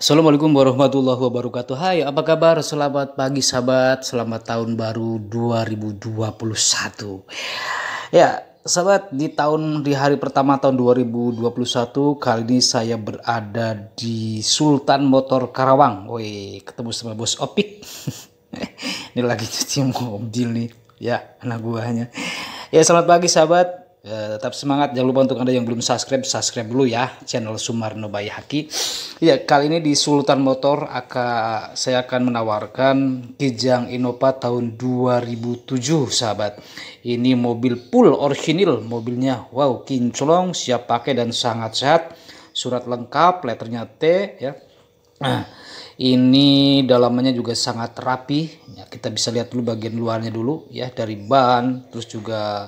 Assalamualaikum warahmatullahi wabarakatuh Hai apa kabar selamat pagi sahabat Selamat tahun baru 2021 Ya sahabat di tahun di hari pertama tahun 2021 Kali ini saya berada di Sultan Motor Karawang Woi ketemu sama bos Opik Ini lagi cuci mobil nih Ya anak buahnya Ya selamat pagi sahabat Eh, tetap semangat jangan lupa untuk anda yang belum subscribe subscribe dulu ya channel Sumarno Bayahaki ya kali ini di Sultan Motor akan saya akan menawarkan Kijang Innova tahun 2007 sahabat ini mobil full orisinil mobilnya wow kinclong siap pakai dan sangat sehat surat lengkap letternya T ya nah, ini dalamnya juga sangat rapi ya, kita bisa lihat dulu bagian luarnya dulu ya dari ban terus juga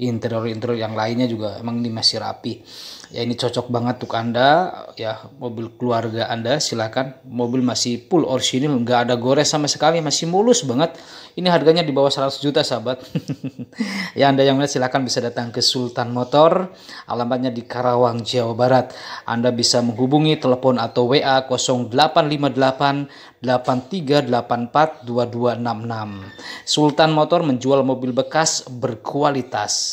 interior-interior yang lainnya juga emang ini masih rapi ya ini cocok banget untuk anda ya mobil keluarga anda silakan mobil masih full orisinil nggak ada gores sama sekali masih mulus banget ini harganya di bawah 100 juta sahabat ya anda yang melihat silakan bisa datang ke Sultan Motor alamatnya di Karawang Jawa Barat anda bisa menghubungi telepon atau WA 0858 8384 Sultan Motor menjual mobil bekas berkualitas